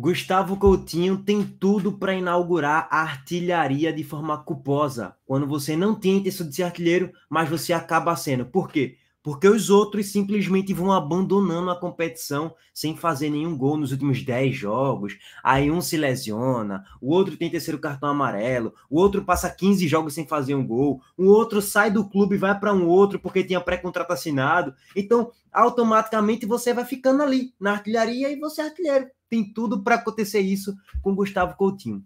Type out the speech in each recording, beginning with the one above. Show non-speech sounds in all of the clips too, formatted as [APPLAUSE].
Gustavo Coutinho tem tudo para inaugurar a artilharia de forma culposa, quando você não tem intenção de ser artilheiro, mas você acaba sendo. Por quê? Porque os outros simplesmente vão abandonando a competição sem fazer nenhum gol nos últimos 10 jogos. Aí um se lesiona, o outro tem terceiro cartão amarelo, o outro passa 15 jogos sem fazer um gol, o outro sai do clube e vai para um outro porque tinha pré-contrato assinado. Então, automaticamente você vai ficando ali na artilharia e você é artilheiro tem tudo para acontecer isso com Gustavo Coutinho.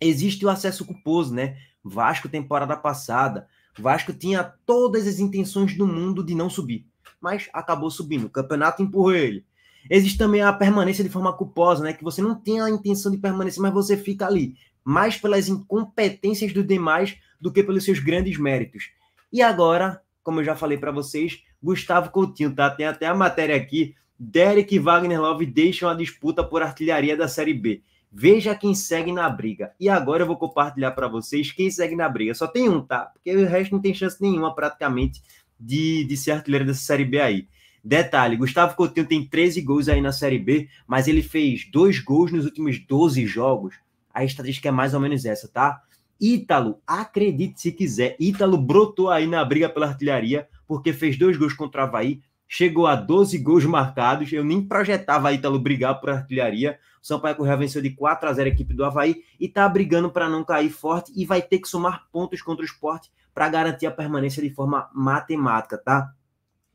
Existe o acesso culposo, né? Vasco, temporada passada, Vasco tinha todas as intenções do mundo de não subir, mas acabou subindo. O campeonato empurrou ele. Existe também a permanência de forma culposa, né? Que você não tem a intenção de permanecer, mas você fica ali, mais pelas incompetências dos demais do que pelos seus grandes méritos. E agora, como eu já falei para vocês, Gustavo Coutinho, tá? Tem até a matéria aqui Derek e Wagner Love deixam a disputa por artilharia da Série B. Veja quem segue na briga. E agora eu vou compartilhar para vocês quem segue na briga. Só tem um, tá? Porque o resto não tem chance nenhuma, praticamente, de, de ser artilheiro dessa Série B aí. Detalhe: Gustavo Coutinho tem 13 gols aí na Série B, mas ele fez dois gols nos últimos 12 jogos. A estatística é mais ou menos essa, tá? Ítalo, acredite se quiser, Ítalo brotou aí na briga pela artilharia, porque fez dois gols contra o Havaí, chegou a 12 gols marcados. Eu nem projetava a Ítalo brigar por artilharia. O Sampaio Correia venceu de 4 a 0 a equipe do Havaí e está brigando para não cair forte e vai ter que somar pontos contra o esporte para garantir a permanência de forma matemática, tá?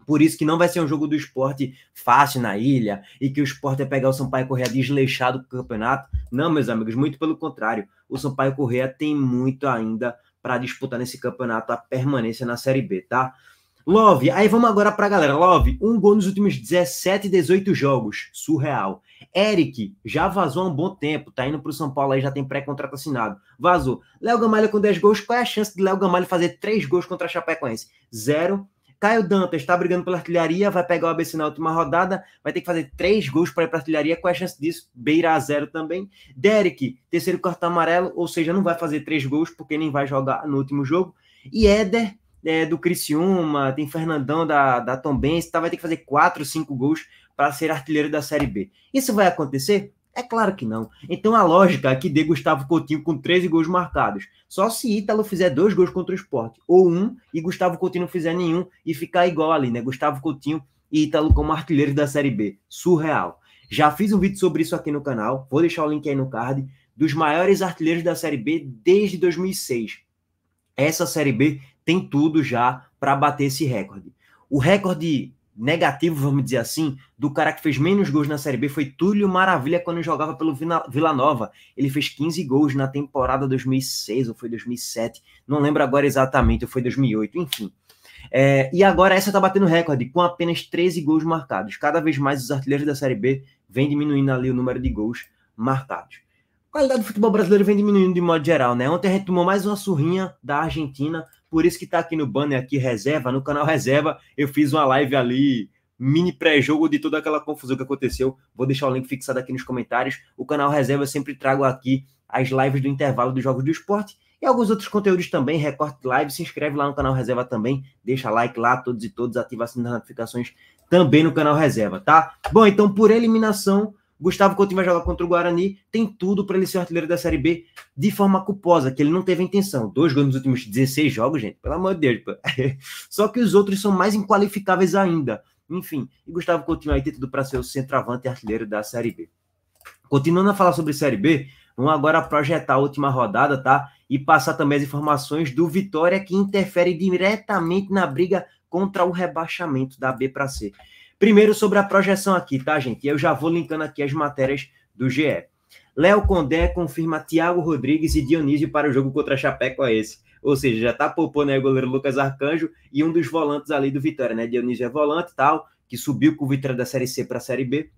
Por isso que não vai ser um jogo do esporte fácil na ilha e que o esporte é pegar o Sampaio Correia desleixado o campeonato. Não, meus amigos, muito pelo contrário. O Sampaio Correia tem muito ainda para disputar nesse campeonato a permanência na Série B, tá? Love, aí vamos agora pra galera. Love, um gol nos últimos 17, 18 jogos. Surreal. Eric, já vazou há um bom tempo. Tá indo pro São Paulo aí, já tem pré-contrato assinado. Vazou. Léo Gamalho com 10 gols. Qual é a chance de Léo Gamalho fazer 3 gols contra a Chapecoense? Zero. Caio Dantas está brigando pela artilharia, vai pegar o ABC na última rodada, vai ter que fazer três gols para ir para artilharia. Qual é a chance disso? Beira a zero também. Derek, terceiro cartão amarelo, ou seja, não vai fazer três gols porque nem vai jogar no último jogo. E Éder, é, do Criciúma, tem Fernandão da, da Tombense, tá, vai ter que fazer 4, 5 gols para ser artilheiro da Série B. Isso vai acontecer? É claro que não. Então a lógica é que dê Gustavo Coutinho com 13 gols marcados. Só se Ítalo fizer dois gols contra o esporte, ou um, e Gustavo Coutinho não fizer nenhum, e ficar igual ali, né? Gustavo Coutinho e Ítalo como artilheiros da Série B. Surreal. Já fiz um vídeo sobre isso aqui no canal, vou deixar o link aí no card, dos maiores artilheiros da Série B desde 2006. Essa Série B tem tudo já para bater esse recorde. O recorde negativo, vamos dizer assim, do cara que fez menos gols na Série B foi Túlio Maravilha quando jogava pelo Vila Nova. Ele fez 15 gols na temporada 2006 ou foi 2007, não lembro agora exatamente, ou foi 2008, enfim. É, e agora essa tá batendo recorde, com apenas 13 gols marcados. Cada vez mais os artilheiros da Série B vêm diminuindo ali o número de gols marcados. A qualidade do futebol brasileiro vem diminuindo de modo geral, né? Ontem a gente tomou mais uma surrinha da Argentina por isso que está aqui no banner aqui reserva, no canal reserva, eu fiz uma live ali mini pré-jogo de toda aquela confusão que aconteceu. Vou deixar o link fixado aqui nos comentários. O canal reserva eu sempre trago aqui as lives do intervalo dos jogos do esporte e alguns outros conteúdos também, recorte live, se inscreve lá no canal Reserva também, deixa like lá, todos e todos, ativa as notificações também no canal Reserva, tá? Bom, então por eliminação, Gustavo Coutinho vai jogar contra o Guarani, tem tudo para ele ser artilheiro da Série B de forma culposa, que ele não teve intenção. Dois gols nos últimos 16 jogos, gente, pelo amor de Deus. Pô. [LAUGHS] Só que os outros são mais inqualificáveis ainda. Enfim, e Gustavo Coutinho aí tem tudo para ser o centroavante e artilheiro da Série B. Continuando a falar sobre Série B, vamos agora projetar a última rodada, tá? E passar também as informações do Vitória, que interfere diretamente na briga contra o rebaixamento da B para C. Primeiro sobre a projeção aqui, tá, gente? E eu já vou linkando aqui as matérias do GE. Léo Condé confirma Thiago Rodrigues e Dionísio para o jogo contra a é Esse, Ou seja, já tá poupando aí o goleiro Lucas Arcanjo e um dos volantes ali do Vitória, né? Dionísio é volante tal, que subiu com o Vitória da Série C para a Série B.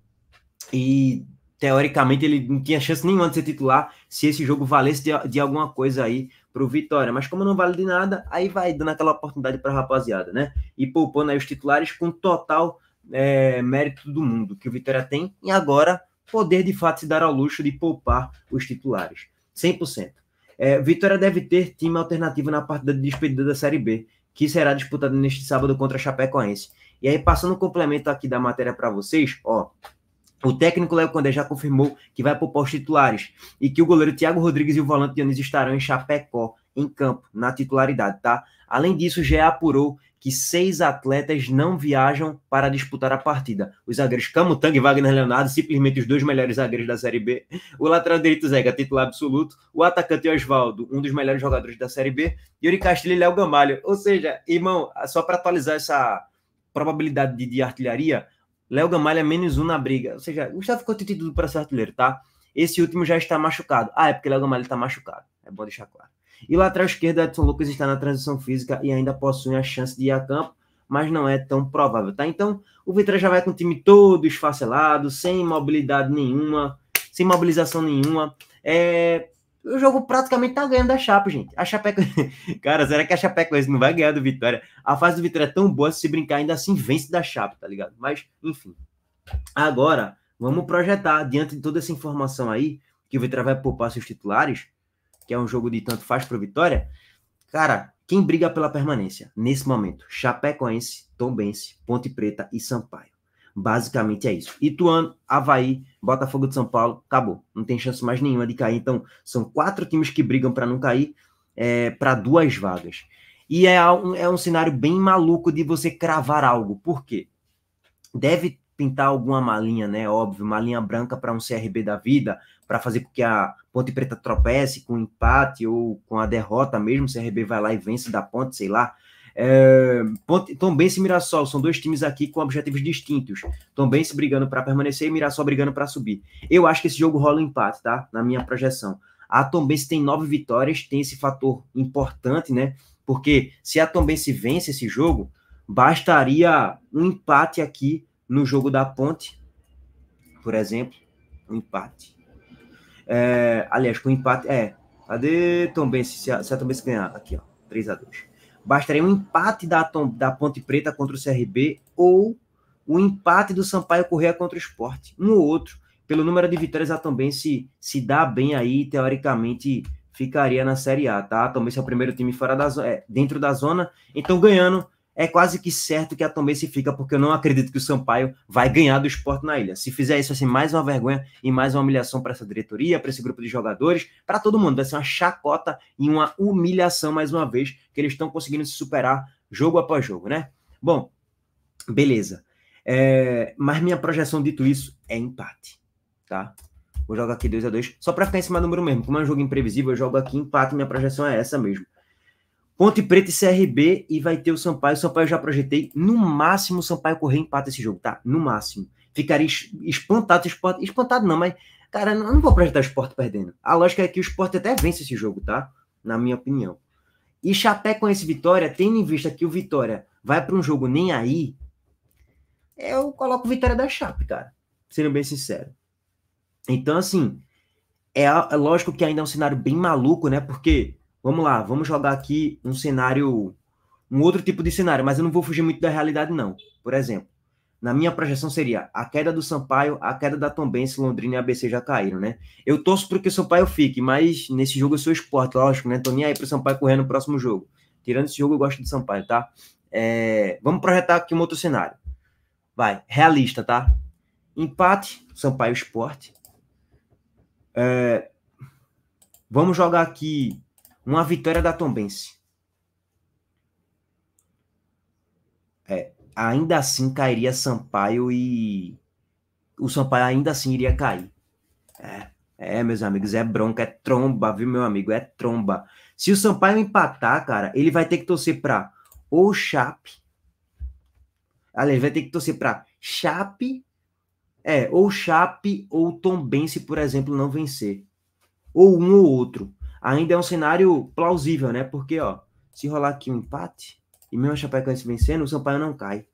E teoricamente ele não tinha chance nenhuma de ser titular se esse jogo valesse de, de alguma coisa aí para o Vitória. Mas como não vale de nada, aí vai dando aquela oportunidade para a rapaziada, né? E poupando aí os titulares com total é, mérito do mundo que o Vitória tem e agora poder de fato se dar ao luxo de poupar os titulares. 100%. É, Vitória deve ter time alternativo na partida de despedida da Série B, que será disputada neste sábado contra a Chapecoense. E aí, passando o um complemento aqui da matéria para vocês, ó. O técnico Léo Condé já confirmou que vai poupar os titulares e que o goleiro Thiago Rodrigues e o volante Dionísio estarão em Chapecó, em campo, na titularidade, tá? Além disso, já apurou que seis atletas não viajam para disputar a partida. Os zagueiros Camutanga e Wagner Leonardo, simplesmente os dois melhores zagueiros da Série B. O lateral direito Zega, titular absoluto. O atacante Oswaldo, um dos melhores jogadores da Série B. E Yuri Castilho e Léo Gamalho. Ou seja, irmão, só para atualizar essa probabilidade de, de artilharia, Léo Gamalho é menos um na briga. Ou seja, o Gustavo ficou tentido para ser artilheiro, tá? Esse último já está machucado. Ah, é porque Léo Gamalho está machucado. É bom deixar claro. E lateral esquerdo, Edson Lucas está na transição física e ainda possui a chance de ir a campo, mas não é tão provável, tá? Então, o Vitória já vai com o time todo esfacelado, sem mobilidade nenhuma, sem mobilização nenhuma. É... O jogo praticamente tá ganhando da Chapa, gente. A Chapecoense... [LAUGHS] Cara, será que a Chapecoense não vai ganhar do Vitória? A fase do Vitória é tão boa, se brincar, ainda assim vence da Chapa, tá ligado? Mas, enfim. Agora, vamos projetar, diante de toda essa informação aí, que o Vitória vai poupar seus titulares, que é um jogo de tanto faz para vitória, cara, quem briga pela permanência nesse momento? Chapecoense, Tombense, Ponte Preta e Sampaio. Basicamente é isso. Ituano, Havaí, Botafogo de São Paulo, acabou. Não tem chance mais nenhuma de cair. Então, são quatro times que brigam para não cair é, para duas vagas. E é um, é um cenário bem maluco de você cravar algo. Por quê? Deve pintar alguma malinha, né? Óbvio, uma linha branca para um CRB da vida, para fazer com que a Ponte Preta tropece com empate ou com a derrota mesmo, o CRB vai lá e vence da Ponte, sei lá. É, Ponte, Tombense e Mirassol são dois times aqui com objetivos distintos. Tombense brigando para permanecer e Mirassol brigando para subir. Eu acho que esse jogo rola um empate, tá? Na minha projeção. A Tombense tem nove vitórias, tem esse fator importante, né? Porque se a Tombense vence esse jogo, bastaria um empate aqui no jogo da Ponte, por exemplo, um empate. É, aliás, com um empate. É. Cadê também se, se a, se a ganhar? Aqui, ó. 3 a 2 Bastaria um empate da, da Ponte Preta contra o CRB ou o empate do Sampaio Correia contra o Esporte. Um ou outro. Pelo número de vitórias, a também se, se dá bem aí, teoricamente, ficaria na Série A, tá? Também se é o primeiro time fora da zona, é, dentro da zona. Então, ganhando, é quase que certo que a se fica, porque eu não acredito que o Sampaio vai ganhar do esporte na ilha. Se fizer isso, vai ser mais uma vergonha e mais uma humilhação para essa diretoria, para esse grupo de jogadores, para todo mundo. Vai ser uma chacota e uma humilhação mais uma vez, que eles estão conseguindo se superar jogo após jogo, né? Bom, beleza. É, mas minha projeção, dito isso, é empate, tá? Vou jogar aqui 2 a 2 só para ficar em cima do número mesmo. Como é um jogo imprevisível, eu jogo aqui empate, minha projeção é essa mesmo. Ponte Preta e CRB e vai ter o Sampaio. O Sampaio eu já projetei. No máximo, o Sampaio correr empata esse jogo, tá? No máximo. Ficaria espantado, espantado, espantado não, mas, cara, eu não vou projetar o esporte perdendo. A lógica é que o esporte até vence esse jogo, tá? Na minha opinião. E com esse Vitória, tendo em vista que o Vitória vai para um jogo nem aí, eu coloco Vitória da Chape, cara. Sendo bem sincero. Então, assim, é, é lógico que ainda é um cenário bem maluco, né? Porque Vamos lá, vamos jogar aqui um cenário, um outro tipo de cenário, mas eu não vou fugir muito da realidade, não. Por exemplo, na minha projeção seria a queda do Sampaio, a queda da Tombense, Londrina e ABC já caíram, né? Eu torço para que o Sampaio fique, mas nesse jogo eu sou esporte, lógico, né? Tô nem aí pro Sampaio correr no próximo jogo. Tirando esse jogo, eu gosto do Sampaio, tá? É... Vamos projetar aqui um outro cenário. Vai, realista, tá? Empate, Sampaio Esporte. É... Vamos jogar aqui uma vitória da Tombense. É, ainda assim cairia Sampaio e o Sampaio ainda assim iria cair. É, é, meus amigos, é bronca, é tromba, viu, meu amigo? É tromba. Se o Sampaio empatar, cara, ele vai ter que torcer pra ou Chape. Aliás, vai ter que torcer pra Chape. É, ou Chape ou Tombense, por exemplo, não vencer. Ou um ou outro ainda é um cenário plausível, né? Porque, ó, se rolar aqui um empate, e mesmo a Chapecoense vencendo, o Sampaio não cai.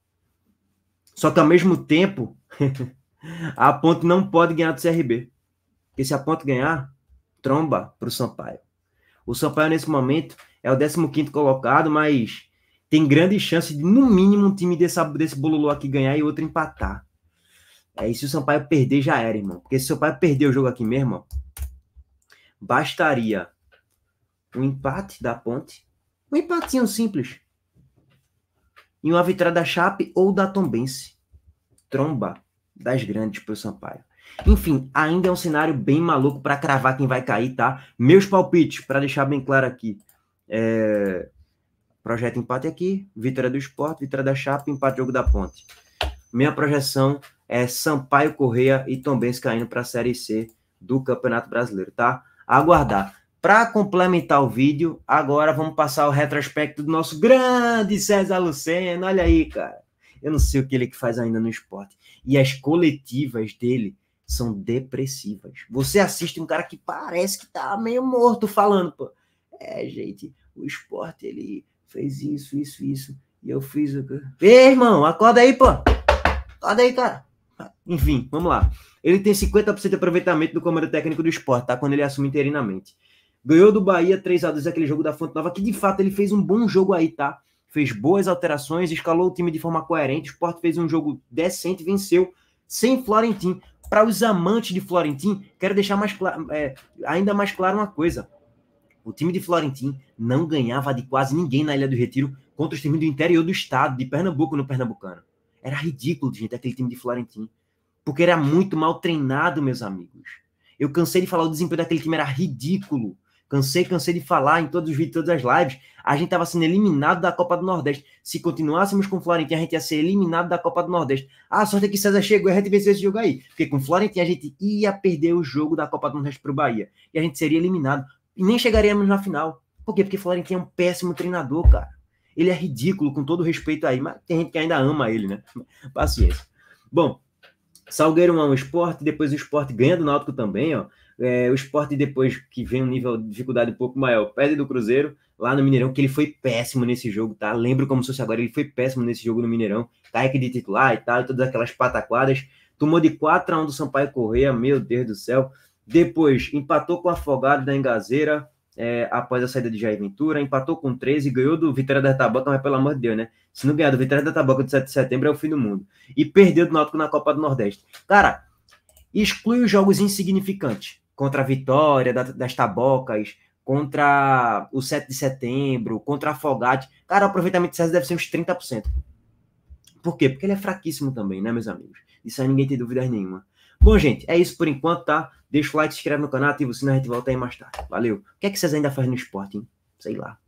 Só que ao mesmo tempo, [LAUGHS] a Ponte não pode ganhar do CRB. Porque se a Ponte ganhar, tromba pro Sampaio. O Sampaio, nesse momento, é o 15 colocado, mas tem grande chance de, no mínimo, um time desse desse bololô aqui ganhar e outro empatar. Aí, é, se o Sampaio perder, já era, irmão. Porque se o Sampaio perder o jogo aqui mesmo, ó, bastaria um empate da Ponte, um empatinho simples, e uma vitória da Chape ou da Tombense. Tromba das grandes para o Sampaio. Enfim, ainda é um cenário bem maluco para cravar quem vai cair, tá? Meus palpites, para deixar bem claro aqui. É... Projeto empate aqui, vitória do esporte, vitória da Chapa, empate jogo da ponte. Minha projeção é Sampaio Correia e Tombense caindo para a Série C do Campeonato Brasileiro, tá? Aguardar. Para complementar o vídeo, agora vamos passar o retrospecto do nosso grande César Lucena. Olha aí, cara. Eu não sei o que ele que faz ainda no esporte. E as coletivas dele são depressivas. Você assiste um cara que parece que tá meio morto falando, pô. É, gente, o esporte ele fez isso, isso, isso. E eu fiz o que. Ê, irmão, acorda aí, pô. Acorda aí, cara. Enfim, vamos lá. Ele tem 50% de aproveitamento do comando técnico do esporte, tá? Quando ele assume interinamente. Ganhou do Bahia 3 a 2 aquele jogo da Fonte Nova, que de fato ele fez um bom jogo aí, tá? Fez boas alterações, escalou o time de forma coerente. O Sport fez um jogo decente, venceu sem Florentin. Para os amantes de Florentin, quero deixar mais é, ainda mais claro uma coisa. O time de Florentin não ganhava de quase ninguém na Ilha do Retiro contra os times do interior do estado, de Pernambuco no Pernambucano. Era ridículo, gente, aquele time de Florentin. Porque era muito mal treinado, meus amigos. Eu cansei de falar o desempenho daquele time era ridículo. Cansei, cansei de falar em todos os vídeos, todas as lives. A gente estava sendo eliminado da Copa do Nordeste. Se continuássemos com o Florentino, a gente ia ser eliminado da Copa do Nordeste. Ah, a sorte é que César chegou e a gente venceu esse jogo aí. Porque com o Florentino a gente ia perder o jogo da Copa do Nordeste para o Bahia. E a gente seria eliminado. E nem chegaríamos na final. Por quê? Porque o Florentino é um péssimo treinador, cara. Ele é ridículo, com todo respeito aí. Mas tem gente que ainda ama ele, né? [LAUGHS] Paciência. Bom, Salgueiro 1 é um esporte, depois o esporte ganha do Náutico também, ó. É, o esporte, depois que vem um nível de dificuldade um pouco maior, perde do Cruzeiro lá no Mineirão, que ele foi péssimo nesse jogo, tá? Lembro como se fosse agora, ele foi péssimo nesse jogo no Mineirão. Aqui tá? de titular e tal, e todas aquelas pataquadas. Tomou de 4 a 1 do Sampaio Correia, meu Deus do céu. Depois, empatou com o Afogado da Engazeira, é, após a saída de Jair Ventura, empatou com 13, ganhou do Vitória da Taboca, mas pelo amor de Deus, né? Se não ganhar do Vitória da Taboca do 7 de setembro, é o fim do mundo. E perdeu do Náutico na Copa do Nordeste. Cara, exclui os jogos insignificantes contra a Vitória, da, das Tabocas, contra o 7 de setembro, contra a Fogate. Cara, o aproveitamento de César deve ser uns 30%. Por quê? Porque ele é fraquíssimo também, né, meus amigos? Isso aí ninguém tem dúvidas nenhuma. Bom, gente, é isso por enquanto, tá? Deixa o like, se inscreve no canal, ativa o sino, a gente volta aí mais tarde. Valeu. O que é que vocês ainda fazem no esporte, hein? Sei lá.